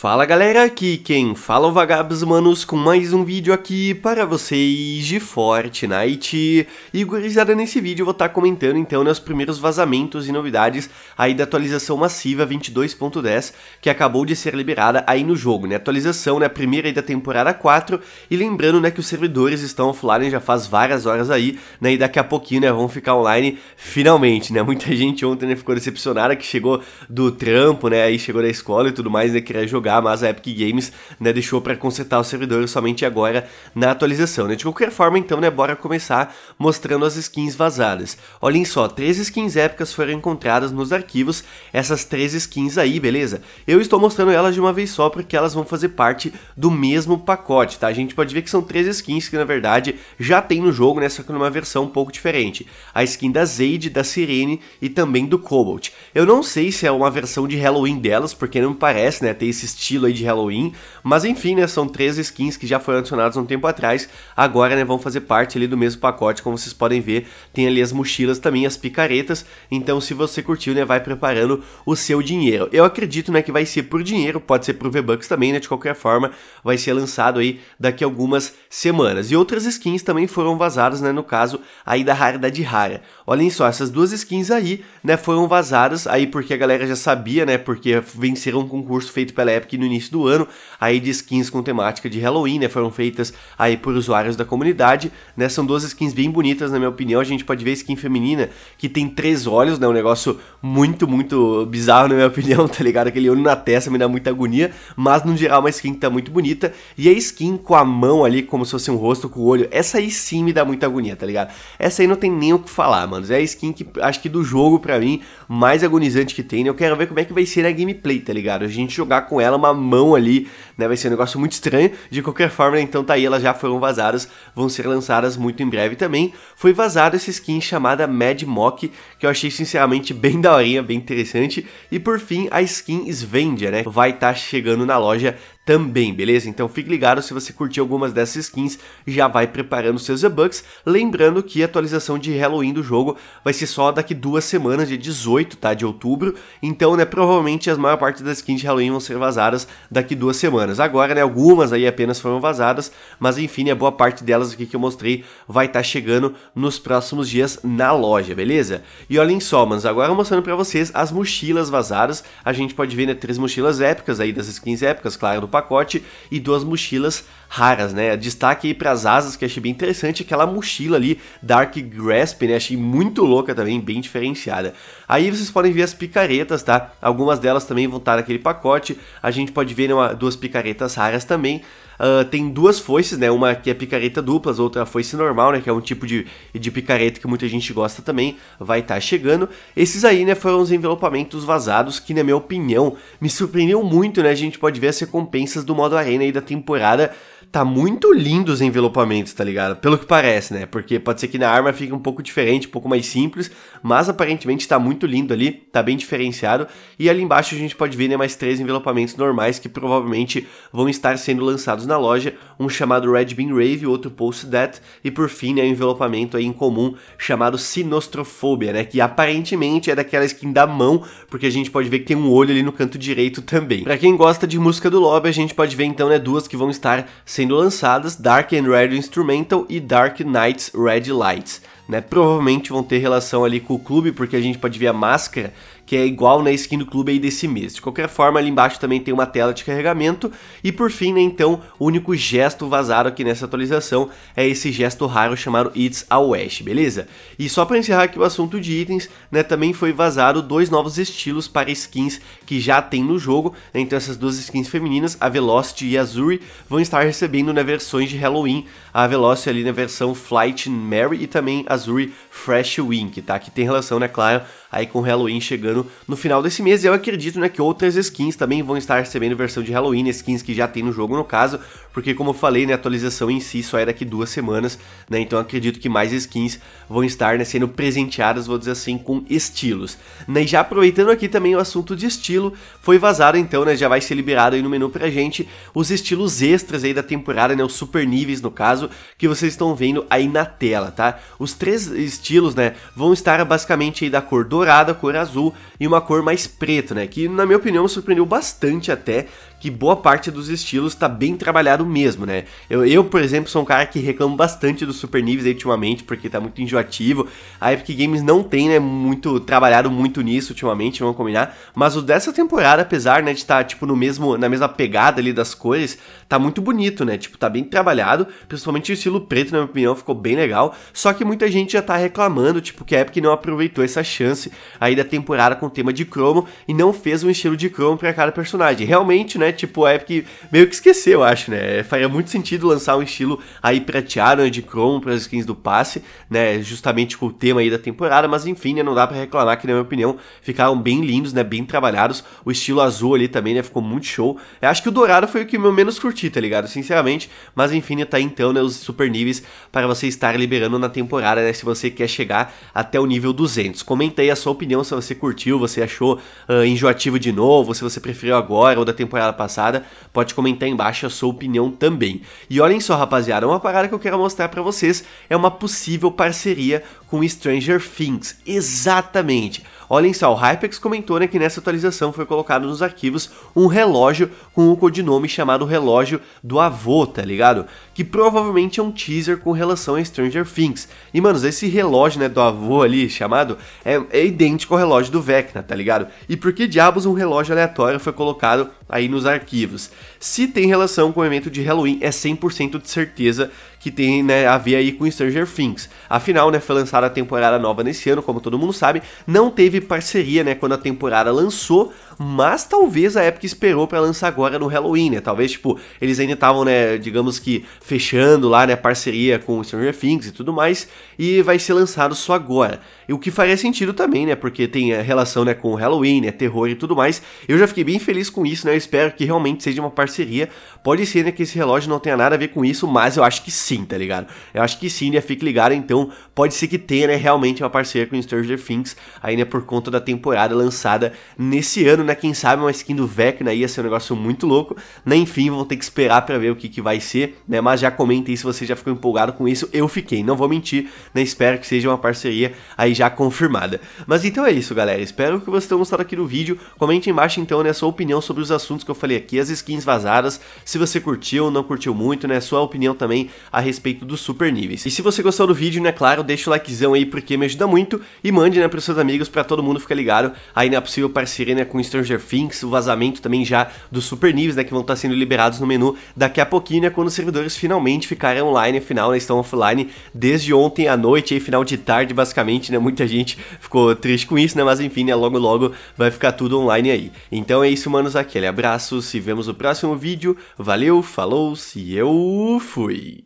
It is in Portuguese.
Fala galera, aqui quem fala é o Vagabos Manos com mais um vídeo aqui para vocês de Fortnite. E gurizada, nesse vídeo eu vou estar tá comentando então né, os primeiros vazamentos e novidades aí da atualização massiva 22.10 que acabou de ser liberada aí no jogo, né? Atualização, né, primeira aí da temporada 4 e lembrando, né, que os servidores estão offline já faz várias horas aí, né, e daqui a pouquinho, né, vão ficar online finalmente, né? Muita gente ontem né, ficou decepcionada que chegou do trampo, né, aí chegou da escola e tudo mais, né, queria jogar jogar, mas a Epic Games né, deixou para consertar o servidor somente agora na atualização. Né? De qualquer forma, então, né, bora começar mostrando as skins vazadas. Olhem só, três skins épicas foram encontradas nos arquivos, essas três skins aí, beleza? Eu estou mostrando elas de uma vez só porque elas vão fazer parte do mesmo pacote, tá? A gente pode ver que são três skins que na verdade já tem no jogo, né? Só que numa versão um pouco diferente. A skin da Zade, da Sirene e também do Cobalt. Eu não sei se é uma versão de Halloween delas, porque não me parece, né? Ter esse estilo aí de Halloween. Mas enfim, né, são três skins que já foram adicionadas um tempo atrás, agora né, vão fazer parte ali do mesmo pacote, como vocês podem ver, tem ali as mochilas também, as picaretas, então se você curtiu, né, vai preparando o seu dinheiro. Eu acredito, né, que vai ser por dinheiro, pode ser por V-Bucks também, né, de qualquer forma, vai ser lançado aí daqui a algumas semanas. E outras skins também foram vazadas, né, no caso aí da raridade rara. Olhem só, essas duas skins aí, né, foram vazadas aí porque a galera já sabia, né, porque venceram um concurso feito pela Epic aqui no início do ano, aí de skins com temática de Halloween, né, foram feitas aí por usuários da comunidade, né, são duas skins bem bonitas, na minha opinião, a gente pode ver a skin feminina, que tem três olhos, né, um negócio muito, muito bizarro, na minha opinião, tá ligado, aquele olho na testa me dá muita agonia, mas no geral uma skin que tá muito bonita, e a skin com a mão ali, como se fosse um rosto com o olho, essa aí sim me dá muita agonia, tá ligado, essa aí não tem nem o que falar, mano, é a skin que, acho que do jogo, pra mim, mais agonizante que tem, né, eu quero ver como é que vai ser a gameplay, tá ligado, a gente jogar com ela uma mão ali, né? Vai ser um negócio muito estranho. De qualquer forma, né, então tá aí, elas já foram vazadas, vão ser lançadas muito em breve também. Foi vazada essa skin chamada Mad Mock, que eu achei sinceramente bem daorinha, bem interessante. E por fim, a skin Svendia, né? Vai estar tá chegando na loja também, beleza? Então fique ligado se você curtir algumas dessas skins, já vai preparando seus e-bucks, lembrando que a atualização de Halloween do jogo vai ser só daqui duas semanas, dia 18, tá, de outubro, então, né, provavelmente as maior parte das skins de Halloween vão ser vazadas daqui duas semanas. Agora, né, algumas aí apenas foram vazadas, mas enfim, a né, boa parte delas aqui que eu mostrei vai estar tá chegando nos próximos dias na loja, beleza? E olhem só, manos, agora mostrando pra vocês as mochilas vazadas, a gente pode ver, né, três mochilas épicas aí, das skins épicas, claro, do pacote e duas mochilas raras, né? Destaque aí para as asas, que achei bem interessante, aquela mochila ali, Dark Grasp, né? Achei muito louca também, bem diferenciada. Aí vocês podem ver as picaretas, tá? Algumas delas também vão estar naquele pacote, a gente pode ver né, uma, duas picaretas raras também, Uh, tem duas foices, né? Uma que é picareta duplas, outra foice normal, né? Que é um tipo de, de picareta que muita gente gosta também, vai estar tá chegando. Esses aí, né, foram os envelopamentos vazados, que na minha opinião me surpreendeu muito, né? A gente pode ver as recompensas do modo arena aí da temporada tá muito lindo os envelopamentos, tá ligado? Pelo que parece, né? Porque pode ser que na arma fique um pouco diferente, um pouco mais simples, mas aparentemente tá muito lindo ali, tá bem diferenciado. E ali embaixo a gente pode ver né, mais três envelopamentos normais que provavelmente vão estar sendo lançados na loja, um chamado Red Bean Rave, outro Post That, e por fim, né, um envelopamento aí em comum chamado Sinostrofobia, né, que aparentemente é daquela skin da mão, porque a gente pode ver que tem um olho ali no canto direito também. Para quem gosta de música do lobby, a gente pode ver então, né, duas que vão estar sendo lançadas Dark and Red Instrumental e Dark Knights Red Lights. Né? Provavelmente vão ter relação ali com o clube, porque a gente pode ver a máscara que é igual na skin do clube aí desse mês. De qualquer forma, ali embaixo também tem uma tela de carregamento. E por fim, né, então, o único gesto vazado aqui nessa atualização é esse gesto raro chamado It's a West, beleza? E só para encerrar aqui o assunto de itens, né, também foi vazado dois novos estilos para skins que já tem no jogo. Né, então essas duas skins femininas, a Velocity e a Zuri, vão estar recebendo né, versões de Halloween. A Velocity ali na versão Flight Mary e também a Zuri Fresh Wing, tá? Que tem relação, né, claro, aí com Halloween chegando no final desse mês. E eu acredito né, que outras skins também vão estar recebendo versão de Halloween, skins que já tem no jogo no caso, porque como eu falei, né, a atualização em si só é daqui duas semanas, né, então acredito que mais skins vão estar né, sendo presenteadas, vou dizer assim, com estilos. Né, e já aproveitando aqui também o assunto de estilo, foi vazado então, né, já vai ser liberado aí no menu pra gente os estilos extras aí da temporada, né, os super níveis no caso, que vocês estão vendo aí na tela, tá? Os três estilos, né, vão estar basicamente aí da cor do dourada, cor azul e uma cor mais preto, né? Que na minha opinião surpreendeu bastante até, que boa parte dos estilos tá bem trabalhado mesmo, né? Eu, eu por exemplo, sou um cara que reclamo bastante dos Super Níveis ultimamente, porque tá muito enjoativo. A Epic Games não tem, né, muito trabalhado muito nisso ultimamente, vamos combinar. Mas o dessa temporada, apesar, né, de estar, tá, tipo, no mesmo, na mesma pegada ali das cores, tá muito bonito, né? Tipo, tá bem trabalhado, principalmente o estilo preto, na minha opinião, ficou bem legal. Só que muita gente já tá reclamando, tipo, que a Epic não aproveitou essa chance aí da temporada com o tema de cromo e não fez um estilo de cromo para cada personagem. Realmente, né? né? Tipo, a Epic meio que esqueceu, eu acho, né? É, faria muito sentido lançar um estilo aí prateado, né, de Chrome para as skins do passe, né? Justamente com o tema aí da temporada, mas enfim, né? Não dá para reclamar que, na minha opinião, ficaram bem lindos, né? Bem trabalhados. O estilo azul ali também, né? Ficou muito show. Eu acho que o dourado foi o que eu menos curti, tá ligado? Sinceramente. Mas enfim, né, tá então, né? Os super níveis para você estar liberando na temporada, né? Se você quer chegar até o nível 200. Comenta aí a sua opinião se você curtiu, você achou uh, enjoativo de novo, se você preferiu agora ou da temporada passada, pode comentar embaixo a sua opinião também. E olhem só, rapaziada, uma parada que eu quero mostrar para vocês é uma possível parceria com Stranger Things. Exatamente. Olhem só, o Hypex comentou né, que nessa atualização foi colocado nos arquivos um relógio com o um codinome chamado Relógio do Avô, tá ligado? Que provavelmente é um teaser com relação a Stranger Things. E, manos, esse relógio né, do avô ali, chamado, é, é idêntico ao relógio do Vecna, tá ligado? E por que diabos um relógio aleatório foi colocado aí nos arquivos? Se tem relação com o evento de Halloween, é 100% de certeza que tem né, a ver aí com Stranger Things. Afinal, né, foi lançada a temporada nova nesse ano, como todo mundo sabe, não teve de parceria, né? Quando a temporada lançou, mas talvez a Epic esperou para lançar agora no Halloween, né? Talvez, tipo, eles ainda estavam, né, digamos que fechando lá, né, parceria com Stranger Things e tudo mais, e vai ser lançado só agora. E o que faria sentido também, né, porque tem a relação, né, com Halloween, né, terror e tudo mais. Eu já fiquei bem feliz com isso, né, eu espero que realmente seja uma parceria. Pode ser, né, que esse relógio não tenha nada a ver com isso, mas eu acho que sim, tá ligado? Eu acho que sim, né, fique ligado, então pode ser que tenha, né, realmente uma parceria com Stranger Things, ainda né, por conta da temporada lançada nesse ano, né? né? Quem sabe uma skin do Vecna ia ser um negócio muito louco. Né? Enfim, vou ter que esperar para ver o que, que vai ser, né? Mas já comentem se você já ficou empolgado com isso. Eu fiquei, não vou mentir, né? Espero que seja uma parceria aí já confirmada. Mas então é isso, galera. Espero que vocês tenham gostado aqui do vídeo. Comente embaixo então, né? Sua opinião sobre os assuntos que eu falei aqui, as skins vazadas. Se você curtiu ou não curtiu muito, né? Sua opinião também a respeito dos super níveis. E se você gostou do vídeo, né? Claro, deixa o likezão aí porque me ajuda muito. E mande, né? Pros seus amigos para todo mundo ficar ligado aí na possível parceria, né? Com o Stranger Things, o vazamento também já dos Super Níveis, né, que vão estar sendo liberados no menu daqui a pouquinho, né, quando os servidores finalmente ficarem online, afinal, né, estão offline desde ontem à noite, aí final de tarde, basicamente, né, muita gente ficou triste com isso, né, mas enfim, né, logo logo vai ficar tudo online aí. Então é isso, manos, aquele abraço, se vemos no próximo vídeo, valeu, falou, se eu fui!